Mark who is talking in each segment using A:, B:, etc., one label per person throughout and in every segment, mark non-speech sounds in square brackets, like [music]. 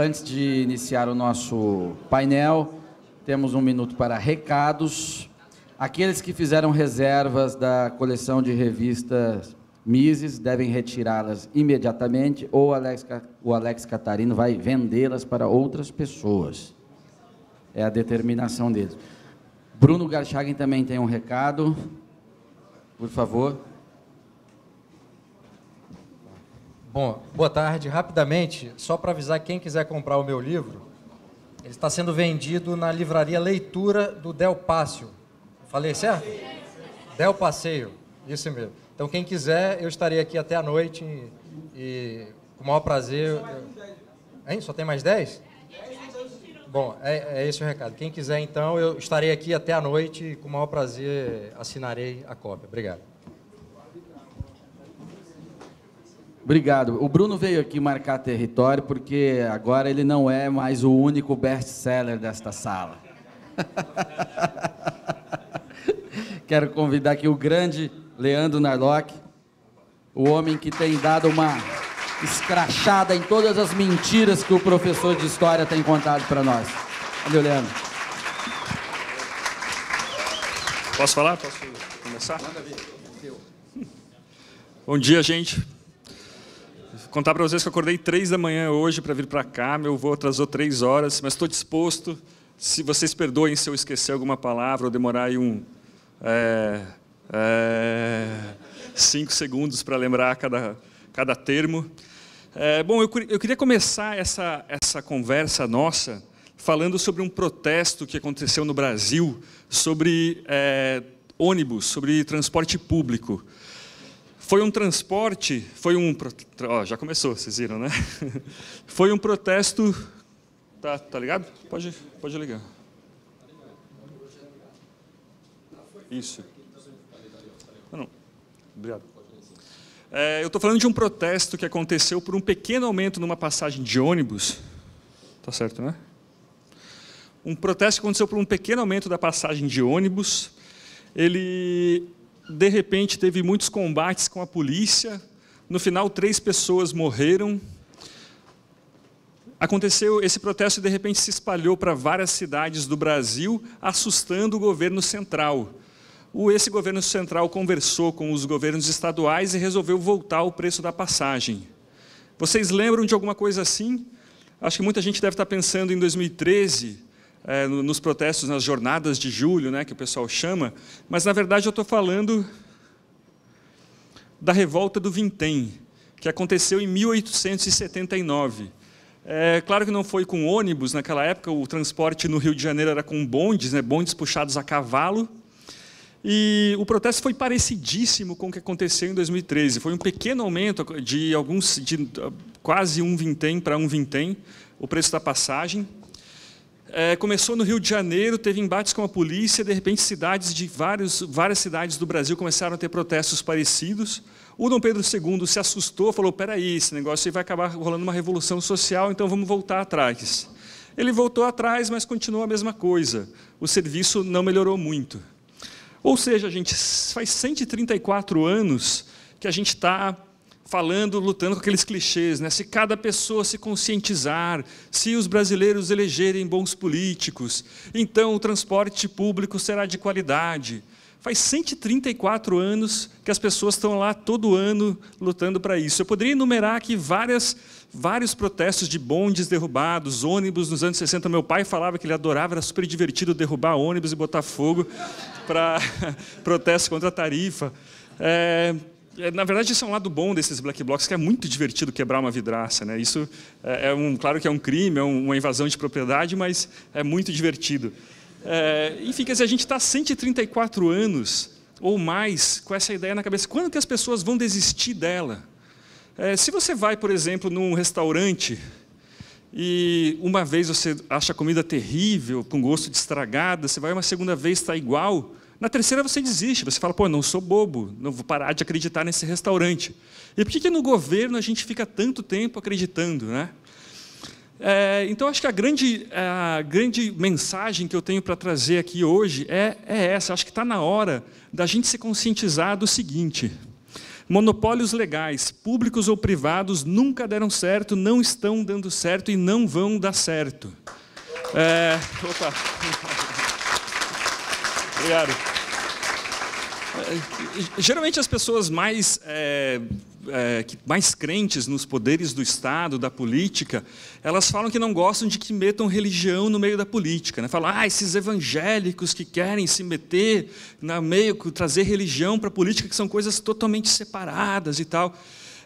A: Antes de iniciar o nosso painel, temos um minuto para recados. Aqueles que fizeram reservas da coleção de revistas Mises devem retirá-las imediatamente ou Alex, o Alex Catarino vai vendê-las para outras pessoas. É a determinação deles. Bruno Garchagen também tem um recado. Por favor. Bom, boa tarde. Rapidamente, só para avisar quem quiser comprar o meu livro, ele está sendo vendido na livraria Leitura do Del Pácio. Falei certo? Del Passeio, isso mesmo. Então, quem quiser, eu estarei aqui até a noite e, e com o maior prazer. Hein? Só tem mais 10? Bom, é, é esse o recado. Quem quiser, então, eu estarei aqui até a noite e com o maior prazer assinarei a cópia. Obrigado. Obrigado. O Bruno veio aqui marcar território porque agora ele não é mais o único best-seller desta sala. [laughs] Quero convidar aqui o grande Leandro Narlock, o homem que tem dado uma escrachada em todas as mentiras que o professor de história tem contado para nós. Valeu, Leandro. Posso falar? Posso começar? É Bom dia, gente. Contar para vocês que eu acordei três da manhã hoje para vir para cá, meu voo atrasou três horas, mas estou disposto. Se vocês perdoem se eu esquecer alguma palavra ou demorar aí um. É, é, cinco segundos para lembrar cada, cada termo. É, bom, eu, eu queria começar essa, essa conversa nossa falando sobre um protesto que aconteceu no Brasil sobre é, ônibus, sobre transporte público. Foi um transporte, foi um. já começou, vocês viram, né? [laughs] Foi um protesto. Tá, tá ligado? Pode, pode ligar. Isso. Não, não. Obrigado. É, eu estou falando de um protesto que aconteceu por um pequeno aumento numa passagem de ônibus. Tá certo, né? Um protesto que aconteceu por um pequeno aumento da passagem de ônibus. Ele de repente, teve muitos combates com a polícia. No final, três pessoas morreram. Aconteceu esse protesto e de repente se espalhou para várias cidades do Brasil, assustando o governo central. esse governo central conversou com os governos estaduais e resolveu voltar o preço da passagem. Vocês lembram de alguma coisa assim? Acho que muita gente deve estar pensando em 2013, é, nos protestos, nas jornadas de julho, né, que o pessoal chama, mas na verdade eu estou falando da revolta do Vintém, que aconteceu em 1879. É, claro que não foi com ônibus, naquela época o transporte no Rio de Janeiro era com bondes, né, bondes puxados a cavalo, e o protesto foi parecidíssimo com o que aconteceu em 2013. Foi um pequeno aumento de alguns de quase um vintém para um vintém o preço da passagem. É, começou no Rio de Janeiro, teve embates com a polícia, de repente cidades de vários, várias cidades do Brasil começaram a ter protestos parecidos. O Dom Pedro II se assustou, falou: "Peraí, esse negócio aí vai acabar rolando uma revolução social, então vamos voltar atrás". Ele voltou atrás, mas continuou a mesma coisa. O serviço não melhorou muito. Ou seja, a gente faz 134 anos que a gente está falando, lutando com aqueles clichês, né? Se cada pessoa se conscientizar, se os brasileiros elegerem bons políticos, então o transporte público será de qualidade. Faz 134 anos que as pessoas estão lá todo ano lutando para isso. Eu poderia enumerar aqui várias, vários protestos de bondes derrubados, ônibus nos anos 60. Meu pai falava que ele adorava, era super divertido derrubar ônibus e botar fogo para [laughs] protesto contra a tarifa. É, é, na verdade, isso é um lado bom desses black blocs, que é muito divertido quebrar uma vidraça. Né? Isso é, é um, claro que é um crime, é uma invasão de propriedade, mas é muito divertido. É, enfim, assim, quer dizer, a gente está 134 anos ou mais com essa ideia na cabeça. Quando que as pessoas vão desistir dela? É, se você vai, por exemplo, num restaurante e uma vez você acha a comida terrível, com gosto de estragada, você vai uma segunda vez está igual, na terceira você desiste, você fala, pô, não sou bobo, não vou parar de acreditar nesse restaurante. E por que, que no governo a gente fica tanto tempo acreditando, né? É, então, acho que a grande, a grande mensagem que eu tenho para trazer aqui hoje é, é essa. Acho que está na hora da gente se conscientizar do seguinte: monopólios legais, públicos ou privados, nunca deram certo, não estão dando certo e não vão dar certo. É, opa. [laughs] Obrigado. É, geralmente as pessoas mais, é, é, mais crentes nos poderes do Estado, da política, elas falam que não gostam de que metam religião no meio da política. Né? Falam, ah, esses evangélicos que querem se meter no meio, trazer religião para a política, que são coisas totalmente separadas e tal.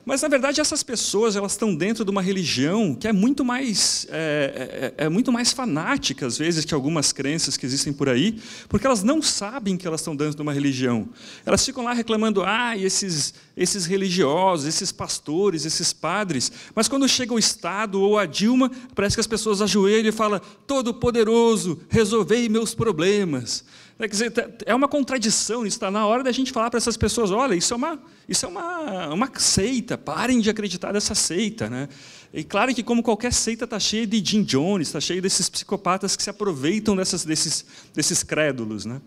A: Mas, na verdade, essas pessoas elas estão dentro de uma religião que é muito mais, é, é, é, é, muito mais fanática, às vezes, que algumas crenças que existem por aí, porque elas não sabem que elas estão dentro de uma religião. Elas ficam lá reclamando, ah, esses, esses religiosos, esses pastores, esses padres. Mas quando chega o Estado ou a Dilma, parece que as pessoas ajoelham e falam, Todo-Poderoso, resolvei meus problemas. É, quer dizer, tá, é uma contradição, está na hora da gente falar para essas pessoas, olha, isso é uma, isso é uma, uma seita, parem de acreditar nessa seita. Né? E claro que, como qualquer seita, está cheia de Jim Jones, está cheia desses psicopatas que se aproveitam dessas, desses, desses crédulos. Né?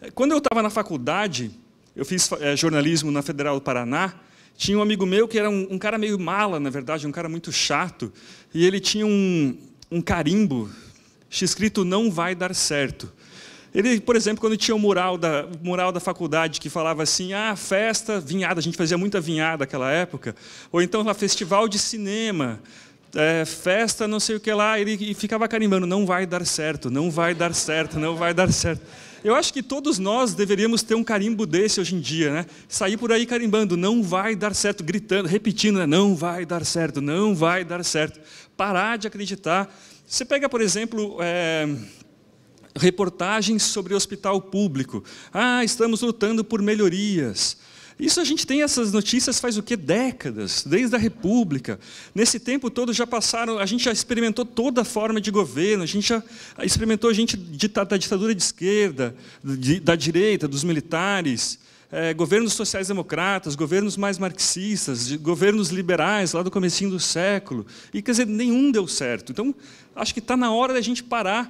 A: É, quando eu estava na faculdade, eu fiz é, jornalismo na Federal do Paraná, tinha um amigo meu que era um, um cara meio mala, na verdade, um cara muito chato, e ele tinha um, um carimbo escrito não vai dar certo. Ele, por exemplo, quando tinha o mural da, mural da faculdade que falava assim, ah, festa, vinhada, a gente fazia muita vinhada naquela época, ou então lá, festival de cinema, é, festa, não sei o que lá, ele ficava carimbando, não vai dar certo, não vai dar certo, não vai dar certo. Eu acho que todos nós deveríamos ter um carimbo desse hoje em dia, né? Sair por aí carimbando, não vai dar certo, gritando, repetindo, né? não vai dar certo, não vai dar certo. Parar de acreditar. Você pega, por exemplo, é reportagens sobre hospital público. Ah, estamos lutando por melhorias. Isso a gente tem essas notícias faz o que décadas, desde a República. Nesse tempo todo já passaram, a gente já experimentou toda forma de governo, a gente já experimentou gente da ditadura de esquerda, da direita, dos militares, é, governos sociais-democratas, governos mais marxistas, governos liberais lá do comecinho do século. E quer dizer, nenhum deu certo. Então, acho que está na hora da gente parar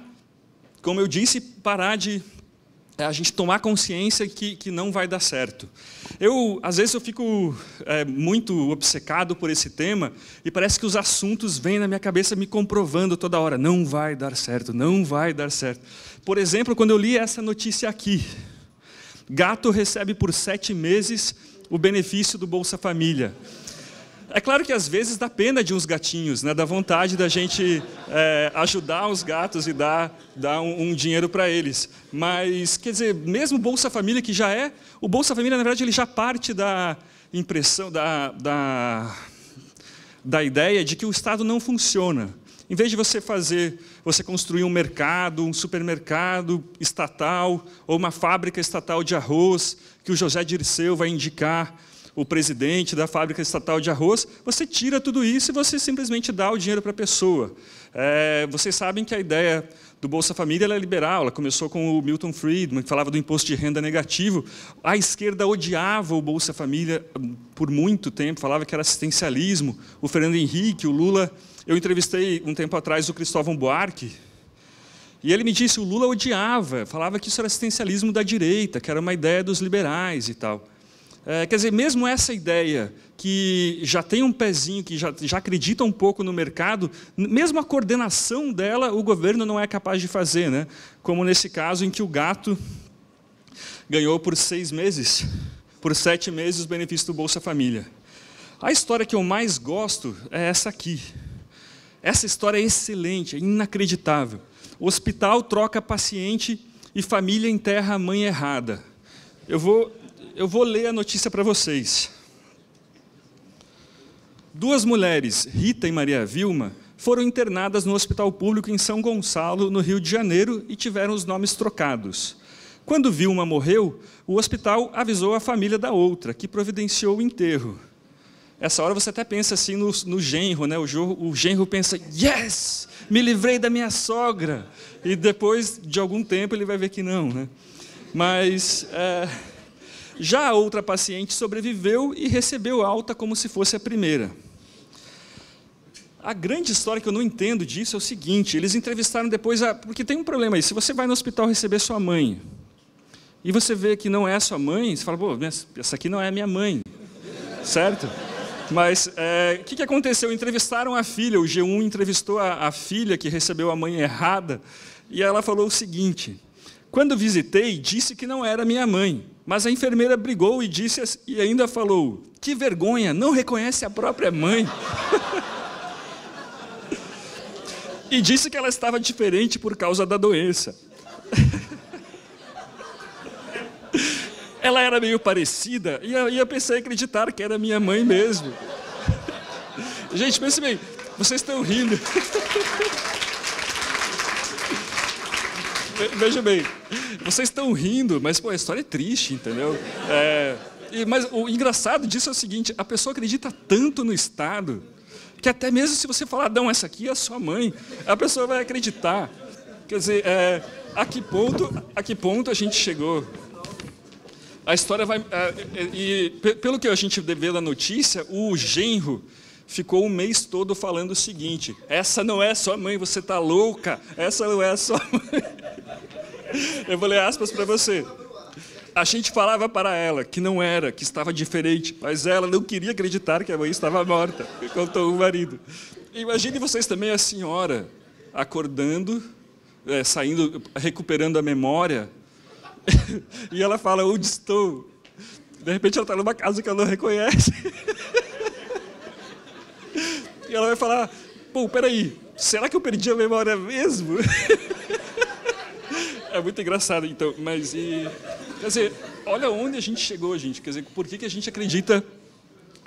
A: como eu disse, parar de é, a gente tomar consciência que, que não vai dar certo. Eu, às vezes, eu fico é, muito obcecado por esse tema e parece que os assuntos vêm na minha cabeça me comprovando toda hora. Não vai dar certo, não vai dar certo. Por exemplo, quando eu li essa notícia aqui. Gato recebe por sete meses o benefício do Bolsa Família. É claro que às vezes dá pena de uns gatinhos, né? Dá vontade da gente é, ajudar os gatos e dar, dar um, um dinheiro para eles. Mas, quer dizer, mesmo Bolsa Família, que já é, o Bolsa Família, na verdade, ele já parte da impressão, da, da, da ideia de que o Estado não funciona. Em vez de você fazer, você construir um mercado, um supermercado estatal ou uma fábrica estatal de arroz que o José Dirceu vai indicar o presidente da fábrica estatal de arroz, você tira tudo isso e você simplesmente dá o dinheiro para a pessoa. É, vocês sabem que a ideia do Bolsa Família ela é liberal, ela começou com o Milton Friedman, que falava do imposto de renda negativo. A esquerda odiava o Bolsa Família hum, por muito tempo, falava que era assistencialismo. O Fernando Henrique, o Lula. Eu entrevistei um tempo atrás o Cristóvão Buarque, e ele me disse o Lula odiava, falava que isso era assistencialismo da direita, que era uma ideia dos liberais e tal. É, quer dizer, mesmo essa ideia que já tem um pezinho, que já, já acredita um pouco no mercado, mesmo a coordenação dela, o governo não é capaz de fazer, né? Como nesse caso em que o gato ganhou por seis meses, por sete meses, o benefício do Bolsa Família. A história que eu mais gosto é essa aqui. Essa história é excelente, é inacreditável. O hospital troca paciente e família enterra a mãe errada. Eu vou eu vou ler a notícia para vocês. Duas mulheres, Rita e Maria Vilma, foram internadas no hospital público em São Gonçalo, no Rio de Janeiro, e tiveram os nomes trocados. Quando Vilma morreu, o hospital avisou a família da outra, que providenciou o enterro. Essa hora você até pensa assim no, no genro, né? O, o genro pensa, yes, me livrei da minha sogra. E depois de algum tempo ele vai ver que não, né? Mas é, já a outra paciente sobreviveu e recebeu alta como se fosse a primeira. A grande história que eu não entendo disso é o seguinte: eles entrevistaram depois a. Porque tem um problema aí. Se você vai no hospital receber sua mãe, e você vê que não é sua mãe, você fala, pô, essa aqui não é minha mãe. certo? Mas é, o é, que, que aconteceu? Entrevistaram a filha, o G1 entrevistou a, a filha que recebeu a mãe errada, e ela falou o seguinte: quando visitei, disse que não era minha mãe. Mas a enfermeira brigou e disse e ainda falou: "Que vergonha, não reconhece a própria mãe". [laughs] e disse que ela estava diferente por causa da doença. [laughs] ela era meio parecida e eu, e pensei acreditar que era minha mãe mesmo. [laughs] Gente, pense bem, vocês estão rindo. Veja bem, vocês estão rindo, mas pô, a história é triste, entendeu? É, e, mas o engraçado disso é o seguinte: a pessoa acredita tanto no Estado que até mesmo se você falar, não, essa aqui é a sua mãe, a pessoa vai acreditar. Quer dizer, é, a, que ponto, a que ponto a gente chegou? A história vai. É, é e pelo que a gente vê na notícia, o genro ficou um mês todo falando o seguinte: essa não é sua mãe, você está louca, essa não é sua mãe. [laughs] Eu vou ler aspas para você. A gente falava para ela que não era, que estava diferente, mas ela não queria acreditar que a mãe estava morta, contou o marido. Imagine vocês também a senhora acordando, é, saindo, recuperando a memória, [laughs] e ela fala: Onde estou? De repente ela está numa casa que ela não reconhece. [laughs] e ela vai falar: Pô, peraí, será que eu perdi a memória mesmo? É muito engraçado, então. Mas e. Quer dizer, olha onde a gente chegou, gente. Quer dizer, por que, que a gente acredita.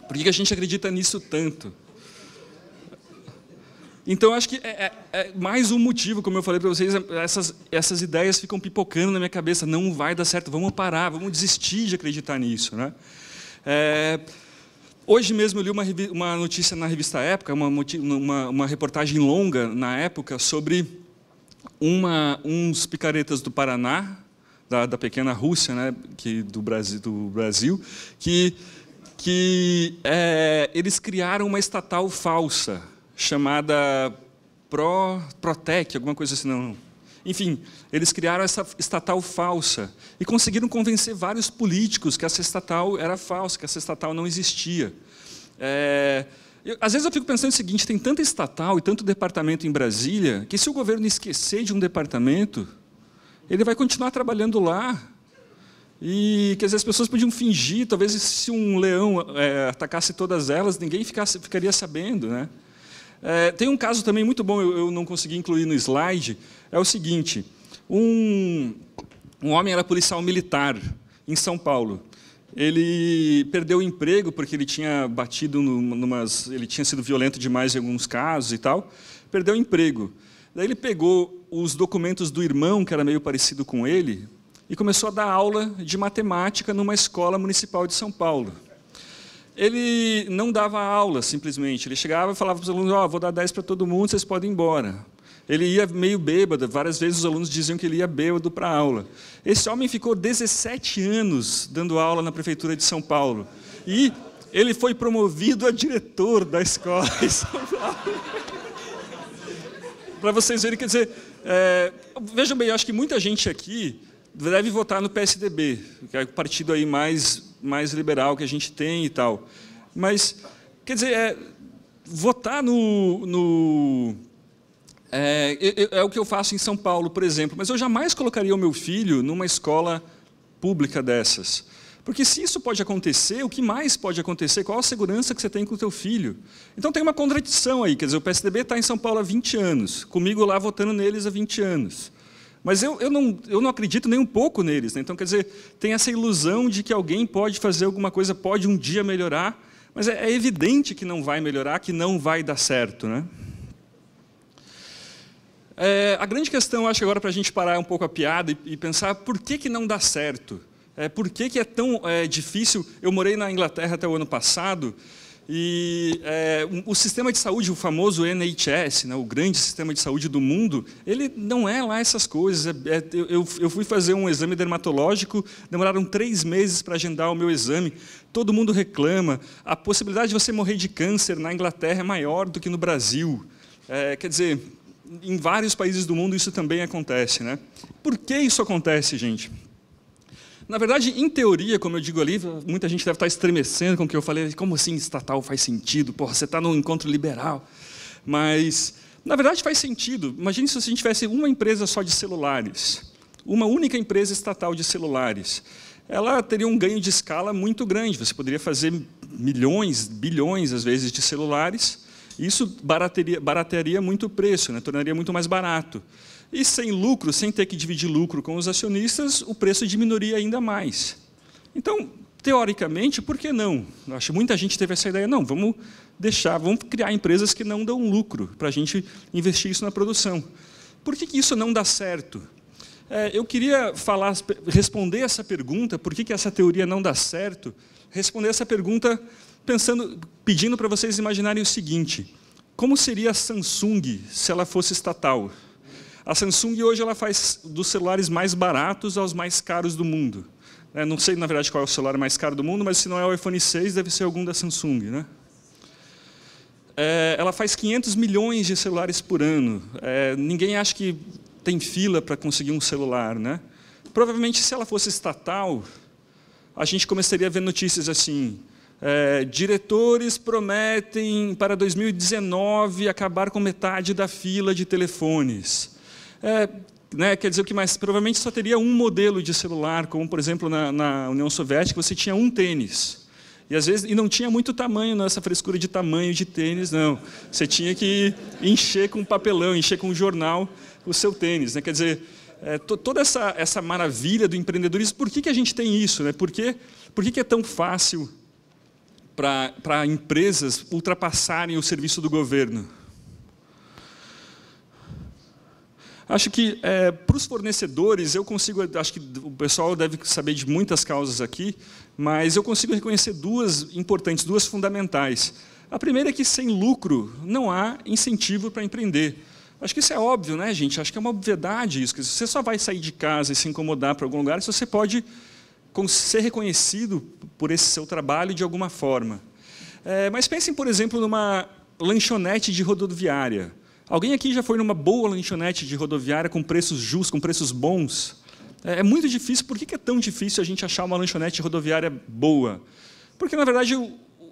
A: Por que, que a gente acredita nisso tanto? Então, acho que é, é, é, mais um motivo, como eu falei para vocês, essas, essas ideias ficam pipocando na minha cabeça. Não vai dar certo, vamos parar, vamos desistir de acreditar nisso. Né? É, hoje mesmo eu li uma, uma notícia na revista Época, uma, uma, uma reportagem longa na época sobre uma, uns picaretas do Paraná, da, da pequena Rússia, né, que, do, Brasil, do Brasil, que, que é, eles criaram uma estatal falsa, chamada Pro, Protec, alguma coisa assim, não. Enfim, eles criaram essa estatal falsa e conseguiram convencer vários políticos que essa estatal era falsa, que essa estatal não existia. É, eu, às vezes eu fico pensando o seguinte: tem tanta estatal e tanto departamento em Brasília que se o governo esquecer de um departamento, ele vai continuar trabalhando lá. E que às vezes as pessoas podiam fingir, talvez se um leão é, atacasse todas elas, ninguém ficasse, ficaria sabendo. Né? É, tem um caso também muito bom, eu, eu não consegui incluir no slide, é o seguinte: um, um homem era policial militar em São Paulo. Ele perdeu o emprego porque ele tinha batido numas, ele tinha sido violento demais em alguns casos e tal. Perdeu o emprego. Daí ele pegou os documentos do irmão, que era meio parecido com ele, e começou a dar aula de matemática numa escola municipal de São Paulo. Ele não dava aula, simplesmente. Ele chegava e falava para os alunos: "Ó, oh, vou dar 10 para todo mundo, vocês podem ir embora". Ele ia meio bêbado, várias vezes os alunos diziam que ele ia bêbado para a aula. Esse homem ficou 17 anos dando aula na prefeitura de São Paulo. E ele foi promovido a diretor da escola em São Paulo. [laughs] para vocês verem, quer dizer, é, vejam bem, eu acho que muita gente aqui deve votar no PSDB, que é o partido aí mais, mais liberal que a gente tem e tal. Mas, quer dizer, é, votar no, no é, é, é, o que eu faço em São Paulo, por exemplo. Mas eu jamais colocaria o meu filho numa escola pública dessas. Porque se isso pode acontecer, o que mais pode acontecer? Qual a segurança que você tem com o teu filho? Então tem uma contradição aí. Quer dizer, o PSDB está em São Paulo há 20 anos, comigo lá votando neles há 20 anos. Mas eu, eu, não, eu não acredito nem um pouco neles. Né? Então, quer dizer, tem essa ilusão de que alguém pode fazer alguma coisa, pode um dia melhorar, mas é, é evidente que não vai melhorar, que não vai dar certo. Né? É, a grande questão, acho que agora para a gente parar um pouco a piada e, e, pensar por que, que não dá certo. É, por que, que é tão é, difícil? Eu morei na Inglaterra até o ano passado e é, o sistema de saúde, o famoso NHS, né, o grande sistema de saúde do mundo, ele não é lá essas coisas. É, é, eu, eu, fui fazer um exame dermatológico, demoraram três meses para agendar o meu exame. Todo mundo reclama. A possibilidade de você morrer de câncer na Inglaterra é maior do que no Brasil. É, quer dizer, em vários países do mundo isso também acontece. Né? Por que isso acontece, gente? Na verdade, em teoria, como eu digo ali, muita gente deve estar estremecendo com o que eu falei. Como assim estatal faz sentido? Porra, você está num encontro liberal. Mas, na verdade, faz sentido. Imagine se a gente tivesse uma empresa só de celulares. Uma única empresa estatal de celulares. Ela teria um ganho de escala muito grande. Você poderia fazer milhões, bilhões, às vezes, de celulares isso barateria, baratearia muito o preço, né? tornaria muito mais barato. E sem lucro, sem ter que dividir lucro com os acionistas, o preço diminuiria ainda mais. Então, teoricamente, por que não? acho que muita gente teve essa ideia, não, vamos deixar, vamos criar empresas que não dão lucro, para a gente investir isso na produção. Por que, que isso não dá certo? É, eu queria falar, responder essa pergunta, por que, que essa teoria não dá certo, responder essa pergunta pensando, pedindo para vocês imaginarem o seguinte: como seria a Samsung se ela fosse estatal? A Samsung hoje ela faz dos celulares mais baratos aos mais caros do mundo. Né? não sei, na verdade, qual é o celular mais caro do mundo, mas se não é o iPhone 6, deve ser algum da Samsung. Né? É, ela faz 500 milhões de celulares por ano. É, ninguém acha que tem fila para conseguir um celular. Né? Provavelmente, se ela fosse estatal, a gente começaria a ver notícias assim: é, diretores prometem para 2019 acabar com metade da fila de telefones. É, né, quer dizer, o que mais? Provavelmente só teria um modelo de celular, como por exemplo na, na União Soviética você tinha um tênis. E às vezes e não tinha muito tamanho nessa frescura de tamanho de tênis, não. Você tinha que encher com papelão, encher com jornal o seu tênis, né? Quer dizer, é, to, toda essa, essa maravilha do empreendedorismo, por que, que a gente tem isso? Né? Por, que, por que, que é tão fácil para empresas ultrapassarem o serviço do governo. Acho que é, para os fornecedores, eu consigo, acho que o pessoal deve saber de muitas causas aqui, mas eu consigo reconhecer duas importantes, duas fundamentais. A primeira é que sem lucro não há incentivo para empreender. Acho que isso é óbvio, né, gente? Acho que é uma obviedade isso. Que você só vai sair de casa e se incomodar para algum lugar se você pode ser reconhecido por esse seu trabalho de alguma forma. É, mas pensem, por exemplo, numa lanchonete de rodoviária. Alguém aqui já foi numa boa lanchonete de rodoviária com preços justos, com preços bons? É, é muito difícil. Por que é tão difícil a gente achar uma lanchonete rodoviária boa? Porque, na verdade,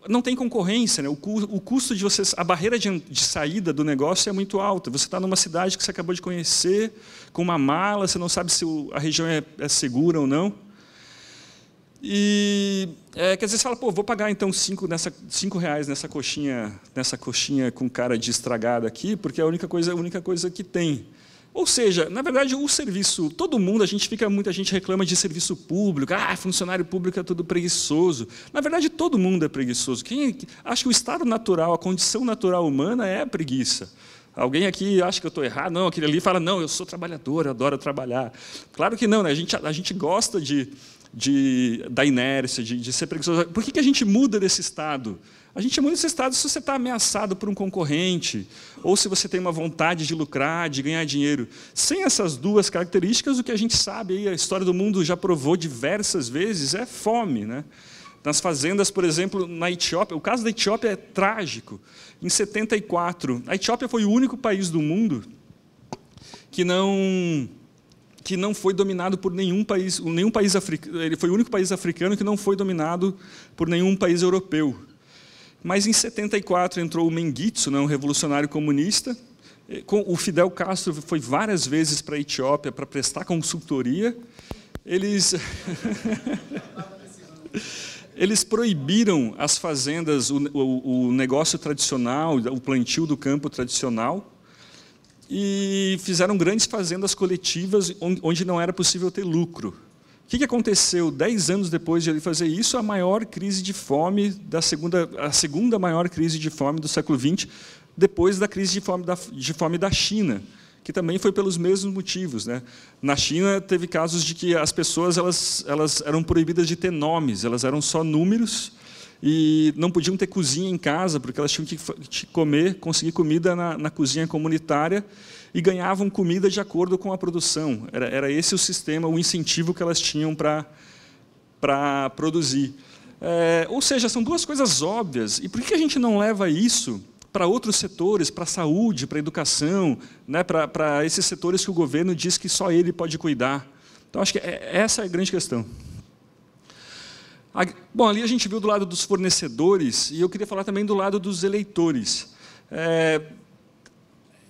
A: não tem concorrência. Né? O, custo de vocês, A barreira de, saída do negócio é muito alta. Você está numa cidade que você acabou de conhecer, com uma mala, você não sabe se a região é, é segura ou não. E é, quer dizer, você fala, pô, vou pagar então cinco, nessa, cinco reais nessa coxinha, nessa coxinha com cara de estragada aqui, porque é a única coisa, a única coisa que tem. Ou seja, na verdade, o serviço, todo mundo, a gente fica, muita gente reclama de serviço público, ah, funcionário público é tudo preguiçoso. Na verdade, todo mundo é preguiçoso. Quem é acha que o estado natural, a condição natural humana é a preguiça. Alguém aqui acha que eu estou errado? Não, aquele ali fala, não, eu sou trabalhador, eu adoro trabalhar. Claro que não, né? a, gente, a gente gosta de, de, da inércia, de, de ser preguiçoso. Por que, que a gente muda desse estado? A gente muda desse estado se você está ameaçado por um concorrente, ou se você tem uma vontade de lucrar, de ganhar dinheiro. Sem essas duas características, o que a gente sabe, a história do mundo já provou diversas vezes, é fome. Né? Nas fazendas, por exemplo, na Etiópia, o caso da Etiópia é trágico. Em 74, a Etiópia foi o único país do mundo que não que não foi dominado por nenhum país, nenhum país africano, ele foi o único país africano que não foi dominado por nenhum país europeu. Mas em 74 entrou o Mengistu, né, um revolucionário comunista. O Fidel Castro foi várias vezes para a Etiópia para prestar consultoria. Eles [laughs] Eles proibiram as fazendas, o, o, o negócio tradicional, o plantio do campo tradicional, e fizeram grandes fazendas coletivas onde não era possível ter lucro. O que aconteceu dez anos depois de ele fazer isso? A maior crise de fome da segunda, a segunda maior crise de fome do século XX, depois da crise de fome da, de fome da China, que também foi pelos mesmos motivos. Né? Na China teve casos de que as pessoas elas, elas eram proibidas de ter nomes, elas eram só números e não podiam ter cozinha em casa, porque elas tinham que comer, conseguir comida na, na cozinha comunitária e ganhavam comida de acordo com a produção. Era, era esse o sistema, o incentivo que elas tinham para produzir. É, ou seja, são duas coisas óbvias. E por que a gente não leva isso para outros setores, para a saúde, para a educação, né, para, para esses setores que o governo diz que só ele pode cuidar? Então, acho que é, essa é a grande questão. Bom, ali a gente viu do lado dos fornecedores e eu queria falar também do lado dos eleitores. É,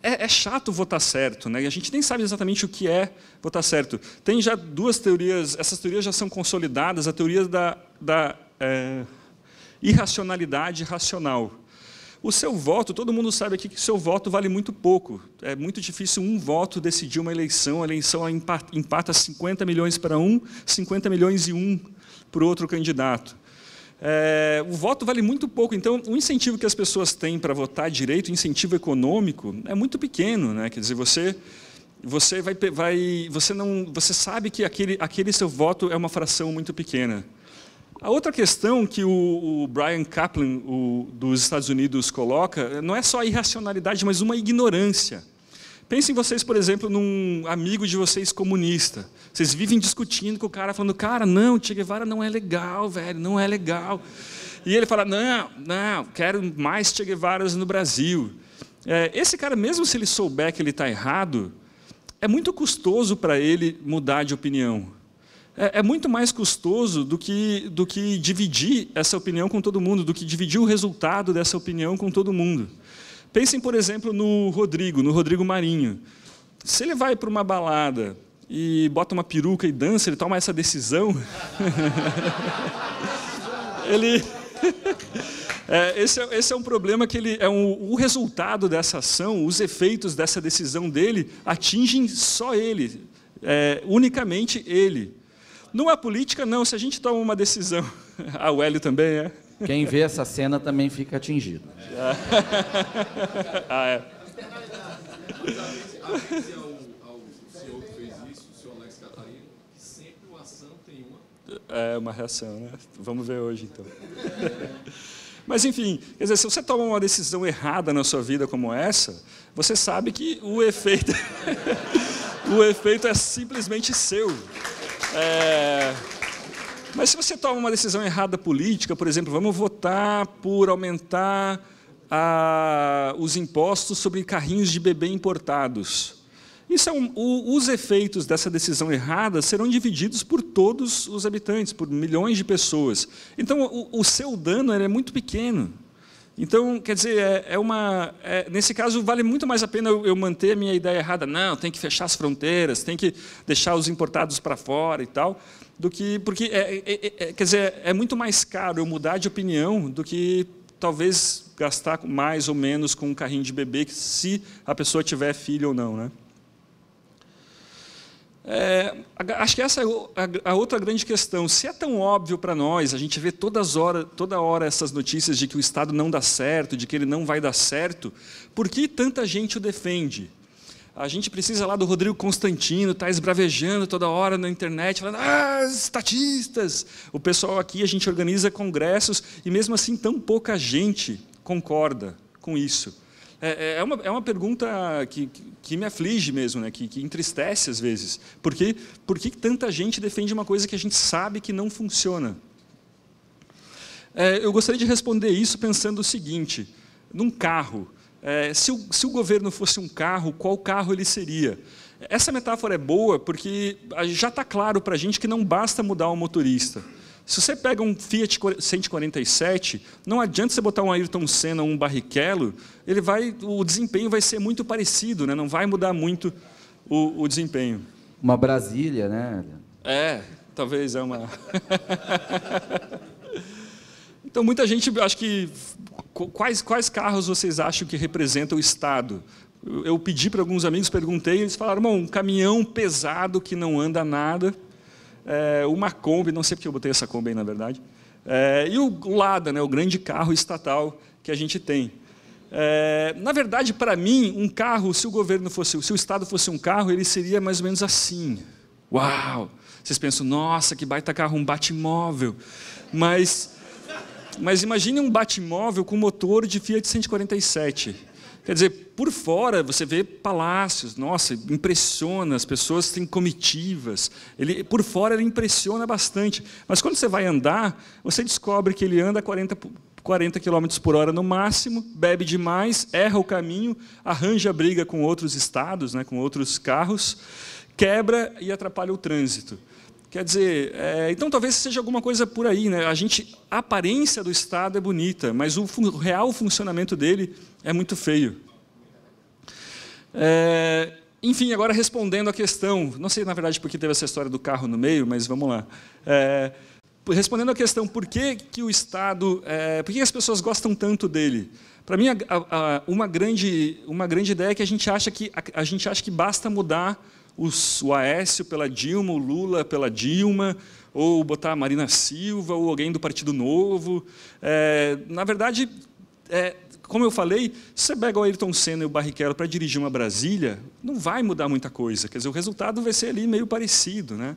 A: é, é chato votar certo, né? E a gente nem sabe exatamente o que é votar certo. Tem já duas teorias, essas teorias já são consolidadas, a teoria da, da é, irracionalidade racional. O seu voto, todo mundo sabe aqui que o seu voto vale muito pouco. É muito difícil um voto decidir uma eleição. A eleição empata 50 milhões para um, 50 milhões e um o outro candidato. É, o voto vale muito pouco, então o incentivo que as pessoas têm para votar direito, o incentivo econômico, é muito pequeno, né? Quer dizer, você você vai, vai você não você sabe que aquele aquele seu voto é uma fração muito pequena. A outra questão que o, o Brian Kaplan o, dos Estados Unidos coloca não é só a irracionalidade, mas uma ignorância. Pensem vocês, por exemplo, num amigo de vocês comunista. Vocês vivem discutindo com o cara, falando, cara, não, Che Guevara não é legal, velho, não é legal. E ele fala, não, não, quero mais Che Guevaras no Brasil. É, esse cara, mesmo se ele souber que ele está errado, é muito custoso para ele mudar de opinião. É, é, muito mais custoso do que, do que dividir essa opinião com todo mundo, do que dividir o resultado dessa opinião com todo mundo. Pensem, por exemplo, no Rodrigo, no Rodrigo Marinho. Se ele vai para uma balada e bota uma peruca e dança, ele toma essa decisão. [laughs] ele. [laughs] É, esse, é, esse, é, um problema que ele é um, o resultado dessa ação, os efeitos dessa decisão dele atingem só ele, é, unicamente ele. Não é política, não. Se a gente toma uma decisão, [laughs] ah, o Hélio também é. Quem vê essa cena também fica atingido. [laughs] ah, é. É uma reação, né? Vamos ver hoje, então. [laughs] Mas, enfim, quer dizer, se você toma uma decisão errada na sua vida como essa, você sabe que o efeito, [laughs] o efeito é simplesmente seu. É... Mas se você toma uma decisão errada política, por exemplo, vamos votar por aumentar a, os impostos sobre carrinhos de bebê importados. Isso é um, o, os efeitos dessa decisão errada serão divididos por todos os habitantes, por milhões de pessoas. Então, o, o seu dano é muito pequeno. Então, quer dizer, é, é uma, é, nesse caso, vale muito mais a pena eu, eu, manter a minha ideia errada. Não, tem que fechar as fronteiras, tem que deixar os importados para fora e tal do que porque é, é, é, é, quer dizer é muito mais caro eu mudar de opinião do que talvez gastar mais ou menos com um carrinho de bebê se a pessoa tiver filho ou não, né? É, acho que essa é a outra grande questão. Se é tão óbvio para nós, a gente vê todas hora, toda hora essas notícias de que o Estado não dá certo, de que ele não vai dar certo, por que tanta gente o defende? A gente precisa lá do Rodrigo Constantino, está esbravejando toda hora na internet, falando, ah, estatistas! O pessoal aqui, a gente organiza congressos, e mesmo assim tão pouca gente concorda com isso. É, é, é uma, é uma pergunta que, que me aflige mesmo, né? que, que entristece às vezes. Por, que Por que tanta gente defende uma coisa que a gente sabe que não funciona? É, eu gostaria de responder isso pensando o seguinte: num carro, é, se, o, se o governo fosse um carro, qual carro ele seria? Essa metáfora é boa porque ah, já está claro para a gente que não basta mudar o motorista. Se você pega um Fiat 147, não adianta você botar um Ayrton Senna ou um Barrichello, ele vai, o desempenho vai ser muito parecido, né? não vai mudar muito o, o desempenho. Uma Brasília, né? É, talvez é uma. [laughs] então muita gente, acho que quais, quais carros vocês acham que representam o Estado? Eu pedi para alguns amigos, perguntei, eles falaram, bom, um caminhão pesado que não anda nada, é, uma Kombi, não sei porque eu botei essa Kombi aí, na verdade, é, e o Lada, né, o grande carro estatal que a gente tem. É, na verdade, para mim, um carro, se o governo fosse, se o Estado fosse um carro, ele seria mais ou menos assim. Uau! Vocês pensam, nossa, que baita carro, um batimóvel. Mas mas imagine um Batmóvel com motor de Fiat 147. Quer dizer, por fora você vê palácios, nossa, impressiona, as pessoas têm comitivas. Ele, por fora ele impressiona bastante. Mas quando você vai andar, você descobre que ele anda a 40, 40 km por hora no máximo, bebe demais, erra o caminho, arranja briga com outros estados, né, com outros carros, quebra e atrapalha o trânsito. Quer dizer, é, então talvez seja alguma coisa por aí. Né? A, gente, a aparência do Estado é bonita, mas o fun real funcionamento dele é muito feio. É, enfim, agora respondendo à questão, não sei na verdade por que teve essa história do carro no meio, mas vamos lá. É, respondendo à questão por que, que o Estado, é, por que as pessoas gostam tanto dele? Para mim, a, a, uma, grande, uma grande ideia é que a gente acha que, a, a gente acha que basta mudar os, o Aécio pela Dilma, o Lula pela Dilma, ou botar a Marina Silva, ou alguém do Partido Novo. É, na verdade, é, como eu falei, se você pega o Ayrton Senna e o Barrichello para dirigir uma Brasília, não vai mudar muita coisa. Quer dizer, o resultado vai ser ali meio parecido. Né?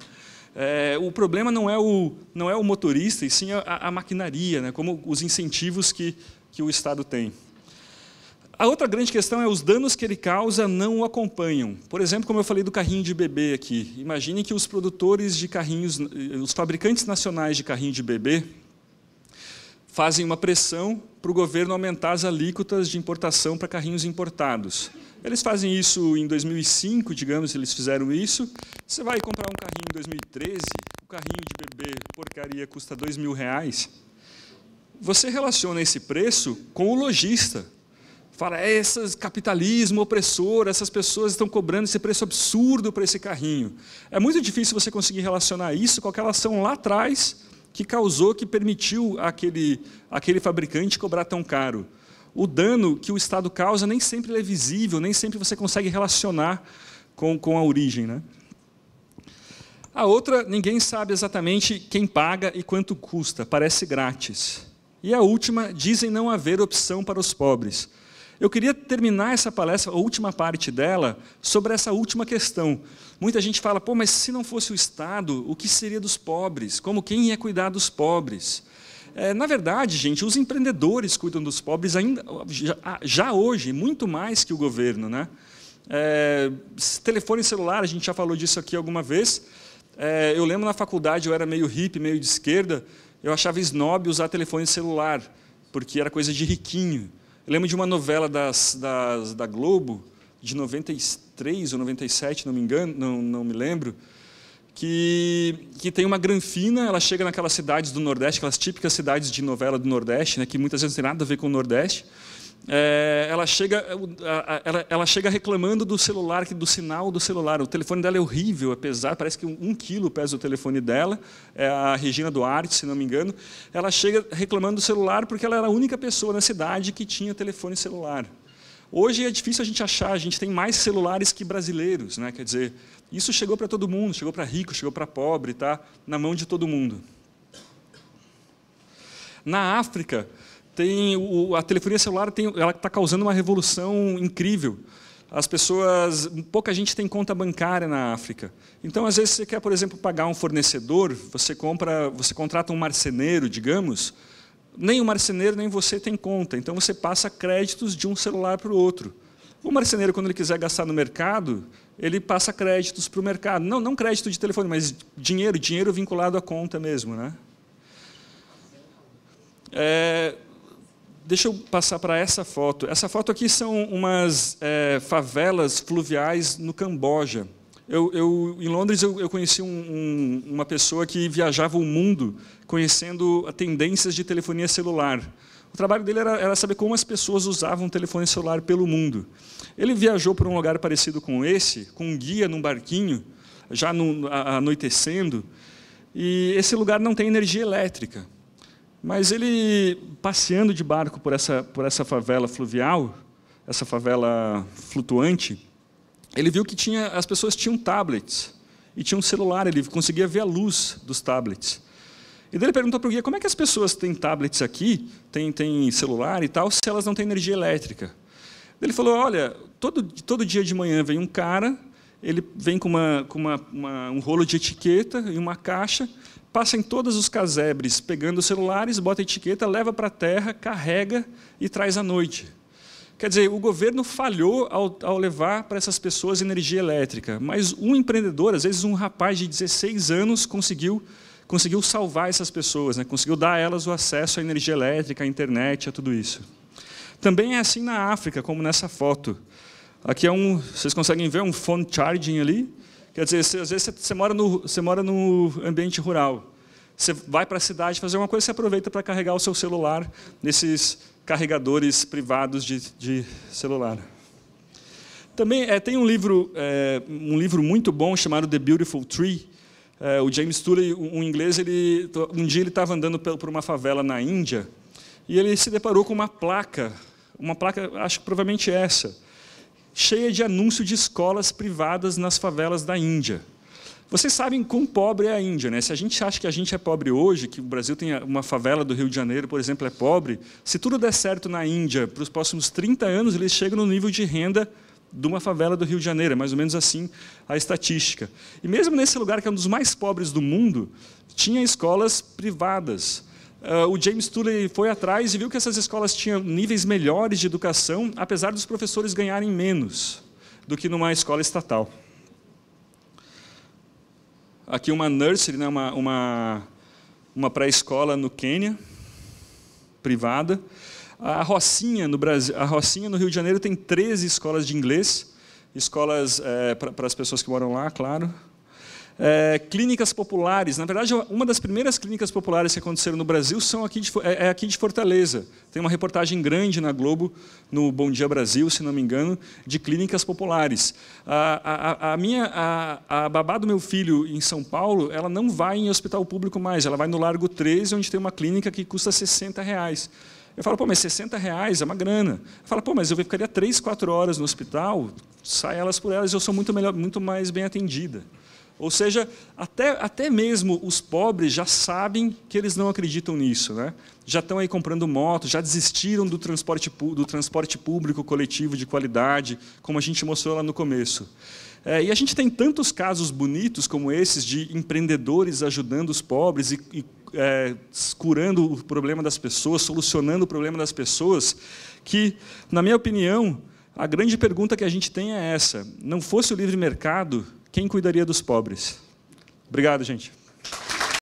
A: É, o problema não é o, não é o motorista, e sim a, a maquinaria, né? como os incentivos que, que o Estado tem. A outra grande questão é os danos que ele causa não o acompanham. Por exemplo, como eu falei do carrinho de bebê aqui. Imagine que os produtores de carrinhos, eh, os fabricantes nacionais de carrinho de bebê, fazem uma pressão para o governo aumentar as alíquotas de importação para carrinhos importados. Eles fazem isso em 2005, digamos, eles fizeram isso. Você vai comprar um carrinho em 2013, o carrinho de bebê porcaria custa dois mil reais. Você relaciona esse preço com o lojista, Fala, é, esse capitalismo opressor, essas pessoas estão cobrando esse preço absurdo para esse carrinho. É muito difícil você conseguir relacionar isso com aquela ação lá atrás que causou, que permitiu aquele, aquele fabricante cobrar tão caro. O dano que o Estado causa nem sempre é visível, nem sempre você consegue relacionar com, com a origem. Né? A outra, ninguém sabe exatamente quem paga e quanto custa, parece grátis. E a última, dizem não haver opção para os pobres. Eu queria terminar essa palestra, a última parte dela, sobre essa última questão. Muita gente fala, pô, mas se não fosse o Estado, o que seria dos pobres? Como quem ia cuidar dos pobres? É, na verdade, gente, os empreendedores cuidam dos pobres ainda, já, ah, já hoje, muito mais que o governo. Né? É, telefone celular, a gente já falou disso aqui alguma vez. É, eu lembro na faculdade, eu era meio hippie, meio de esquerda, eu achava snob usar telefone celular, porque era coisa de riquinho. Eu lembro de uma novela das, das, da Globo, de 93 ou 97, não me engano, não, não me lembro, que, que tem uma granfina, ela chega naquelas cidades do Nordeste, aquelas típicas cidades de novela do Nordeste, né, que muitas vezes não tem nada a ver com o Nordeste, é, ela, chega, é, ela, ela, chega reclamando do celular, do sinal do celular. O telefone dela é horrível, é pesado, parece que um, um quilo pesa o telefone dela. É a Regina Duarte, se não me engano. Ela chega reclamando do celular porque ela era a única pessoa na cidade que tinha telefone celular. Hoje é difícil a gente achar, a gente tem mais celulares que brasileiros, né? quer dizer, isso chegou para todo mundo, chegou para rico, chegou para pobre, tá na mão de todo mundo. Na África, tem o, a telefonia celular tem, ela está causando uma revolução incrível. As pessoas, pouca gente tem conta bancária na África. Então, às vezes você quer, por exemplo, pagar um fornecedor, você compra, você contrata um marceneiro, digamos. Nem o marceneiro nem você tem conta. Então, você passa créditos de um celular para o outro. O marceneiro, quando ele quiser gastar no mercado, ele passa créditos para o mercado. Não, não crédito de telefone, mas dinheiro, dinheiro vinculado à conta mesmo, né? É, Deixa eu passar para essa foto. Essa foto aqui são umas é, favelas fluviais no Camboja. Eu, eu, em Londres eu, eu conheci um, um, uma pessoa que viajava o mundo conhecendo tendências de telefonia celular. O trabalho dele era, era saber como as pessoas usavam o telefone celular pelo mundo. Ele viajou para um lugar parecido com esse, com um guia num barquinho, já no, anoitecendo, e esse lugar não tem energia elétrica. Mas ele, passeando de barco por essa, por essa favela fluvial, essa favela flutuante, ele viu que tinha, as pessoas tinham tablets e tinham um celular, ele conseguia ver a luz dos tablets. E daí ele perguntou para o guia, como é que as pessoas têm tablets aqui, têm, têm celular e tal, se elas não têm energia elétrica? Ele falou, olha, todo, todo dia de manhã vem um cara, ele vem com, uma, com uma, uma, um rolo de etiqueta e uma caixa, passa em todos os casebres, pegando celulares, bota etiqueta, leva para a terra, carrega e traz à noite. Quer dizer, o governo falhou ao, ao, levar para essas pessoas energia elétrica, mas um empreendedor, às vezes um rapaz de 16 anos, conseguiu, conseguiu salvar essas pessoas, né? conseguiu dar a elas o acesso à energia elétrica, à internet, a tudo isso. Também é assim na África, como nessa foto. Aqui é um, vocês conseguem ver um phone charging ali, Quer dizer, às vezes você, você, mora no, você mora no ambiente rural, você vai para a cidade fazer uma coisa, você aproveita para carregar o seu celular nesses carregadores privados de, de celular. Também é, tem um livro, é, um livro muito bom chamado The Beautiful Tree. É, o James Turley, um inglês, ele, um dia ele estava andando por uma favela na Índia e ele se deparou com uma placa, uma placa, acho que provavelmente é essa, cheia de anúncio de escolas privadas nas favelas da Índia. Vocês sabem quão pobre é a Índia, né? Se a gente acha que a gente é pobre hoje, que o Brasil tem uma favela do Rio de Janeiro, por exemplo, é pobre, se tudo der certo na Índia, para os próximos 30 anos, eles chegam no nível de renda de uma favela do Rio de Janeiro, é mais ou menos assim a estatística. E mesmo nesse lugar, que é um dos mais pobres do mundo, tinha escolas privadas. Uh, o James Tully foi atrás e viu que essas escolas tinham níveis melhores de educação, apesar dos professores ganharem menos do que numa escola estatal. Aqui uma nursery, né, uma, uma, uma pré-escola no Quênia, privada. A Rocinha, no Brasil, a Rocinha, no Rio de Janeiro, tem 13 escolas de inglês, escolas é, eh, para as pessoas que moram lá, claro é, clínicas populares. Na verdade, uma das primeiras clínicas populares que aconteceram no Brasil são aqui de, é, é aqui de Fortaleza. Tem uma reportagem grande na Globo, no Bom Dia Brasil, se não me engano, de clínicas populares. A, a, a minha, a, a, babá do meu filho em São Paulo, ela não vai em hospital público mais, ela vai no Largo 13, onde tem uma clínica que custa 60 reais. Eu falo, pô, mas 60 reais é uma grana. Eu falo, pô, mas eu ficaria 3, 4 horas no hospital, sai elas por elas, eu sou muito, melhor, muito mais bem atendida. Ou seja, até, até mesmo os pobres já sabem que eles não acreditam nisso. Né? Já estão aí comprando moto, já desistiram do transporte, do transporte público coletivo de qualidade, como a gente mostrou lá no começo. É, e a gente tem tantos casos bonitos como esses de empreendedores ajudando os pobres e, e é, curando o problema das pessoas, solucionando o problema das pessoas, que, na minha opinião, a grande pergunta que a gente tem é essa: não fosse o livre mercado, quem cuidaria dos pobres? Obrigado, gente.